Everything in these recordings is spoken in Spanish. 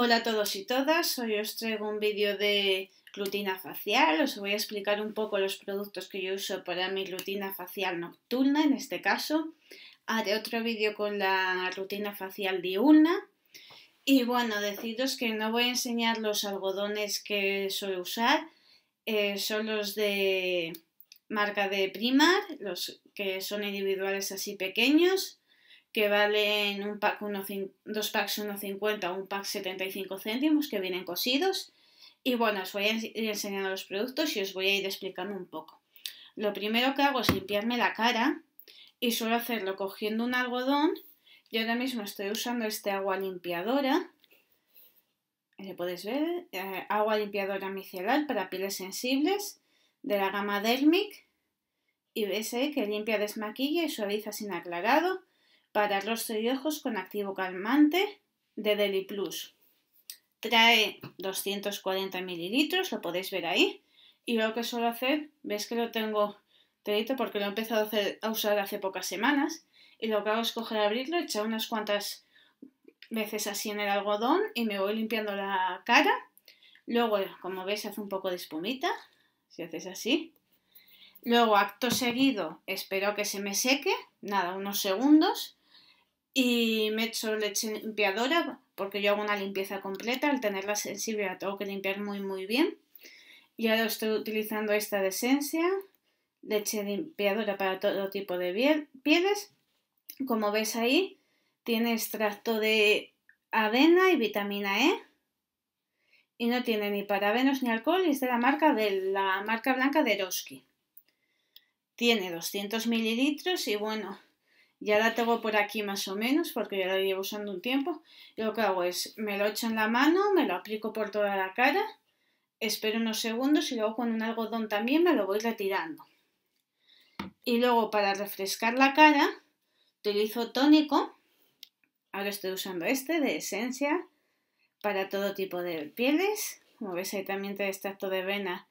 Hola a todos y todas, hoy os traigo un vídeo de rutina facial, os voy a explicar un poco los productos que yo uso para mi rutina facial nocturna en este caso, haré otro vídeo con la rutina facial diurna y bueno, deciros que no voy a enseñar los algodones que suelo usar, eh, son los de marca de Primar, los que son individuales así pequeños que valen un pack dos packs 1,50 o un pack 75 céntimos que vienen cosidos. Y bueno, os voy a ir enseñando los productos y os voy a ir explicando un poco. Lo primero que hago es limpiarme la cara y suelo hacerlo cogiendo un algodón. Yo ahora mismo estoy usando este agua limpiadora. Le podéis ver, eh, agua limpiadora micelar para pieles sensibles de la gama Dermic. Y veis eh, que limpia, desmaquilla y suaviza sin aclarado para rostro y ojos con activo calmante de Deli Plus. Trae 240 mililitros, lo podéis ver ahí. Y lo que suelo hacer, ves que lo tengo telito porque lo he empezado a, a usar hace pocas semanas. Y lo que hago es coger, abrirlo, echar unas cuantas veces así en el algodón y me voy limpiando la cara. Luego, como veis, hace un poco de espumita, si haces así. Luego, acto seguido, espero que se me seque, nada, unos segundos y me echo leche limpiadora porque yo hago una limpieza completa, al tenerla sensible la tengo que limpiar muy muy bien. Y ahora estoy utilizando esta de Esencia, leche limpiadora para todo tipo de pieles. Como ves ahí, tiene extracto de avena y vitamina E. Y no tiene ni parabenos ni alcohol y es de la marca, de la marca blanca de Eroski. Tiene 200 mililitros y bueno, ya la tengo por aquí más o menos porque ya la llevo usando un tiempo. lo que hago es, me lo echo en la mano, me lo aplico por toda la cara, espero unos segundos y luego con un algodón también me lo voy retirando. Y luego para refrescar la cara utilizo tónico, ahora estoy usando este de esencia para todo tipo de pieles. Como ves, ahí también trae este extracto de vena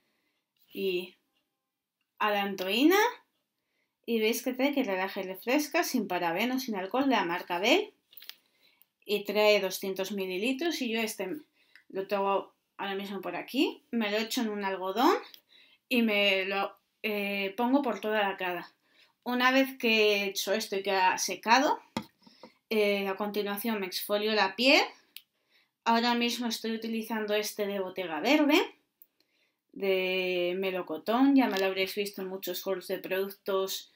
y adantoína y veis que trae que relaje refresca sin parabeno, sin alcohol, de la marca B. Y trae 200 mililitros y yo este lo tengo ahora mismo por aquí. Me lo echo en un algodón y me lo eh, pongo por toda la cara. Una vez que he hecho esto y que ha secado, eh, a continuación me exfolio la piel. Ahora mismo estoy utilizando este de Bottega Verde, de melocotón. Ya me lo habréis visto en muchos hauls de productos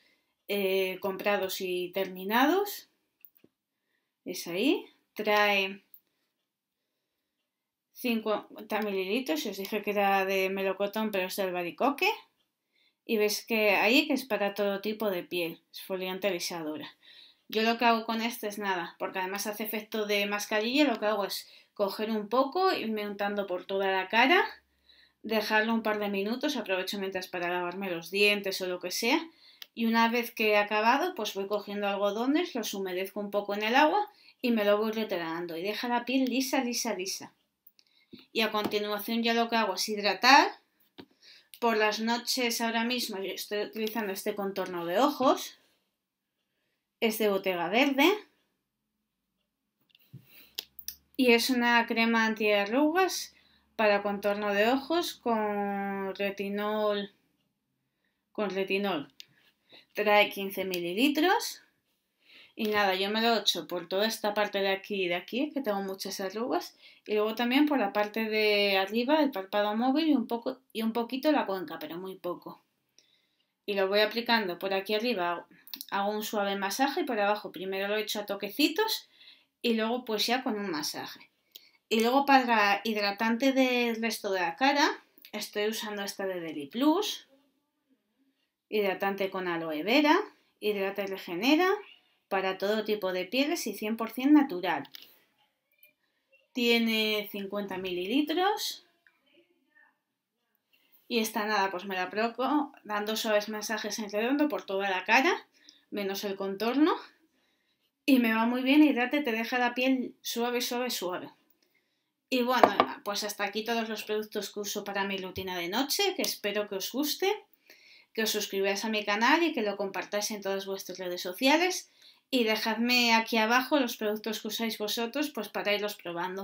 eh, comprados y terminados. Es ahí. Trae 50 mililitros. Os dije que era de melocotón, pero es del baricoque. Y ves que ahí que es para todo tipo de piel. foliante alisadora. Yo lo que hago con este es nada, porque además hace efecto de mascarilla. Lo que hago es coger un poco, irme untando por toda la cara, dejarlo un par de minutos. Aprovecho mientras para lavarme los dientes o lo que sea y una vez que he acabado pues voy cogiendo algodones, los humedezco un poco en el agua y me lo voy retirando y deja la piel lisa, lisa, lisa. Y a continuación ya lo que hago es hidratar. Por las noches ahora mismo estoy utilizando este contorno de ojos. Es de Bottega Verde. Y es una crema antiarrugas para contorno de ojos con retinol. Con retinol trae 15 mililitros. Y nada, yo me lo echo por toda esta parte de aquí y de aquí, que tengo muchas arrugas. Y luego también por la parte de arriba, el párpado móvil y un, poco, y un poquito la cuenca, pero muy poco. Y lo voy aplicando por aquí arriba, hago un suave masaje y por abajo primero lo echo a toquecitos y luego pues ya con un masaje. Y luego para hidratante del resto de la cara, estoy usando esta de Deli Plus hidratante con aloe vera, hidrata y regenera para todo tipo de pieles y 100% natural. Tiene 50 mililitros y esta nada, pues me la proco dando suaves masajes en redondo por toda la cara, menos el contorno. Y me va muy bien, hidrate, te deja la piel suave, suave, suave. Y bueno, pues hasta aquí todos los productos que uso para mi rutina de noche, que espero que os guste que os suscribáis a mi canal y que lo compartáis en todas vuestras redes sociales. Y dejadme aquí abajo los productos que usáis vosotros pues para irlos probando.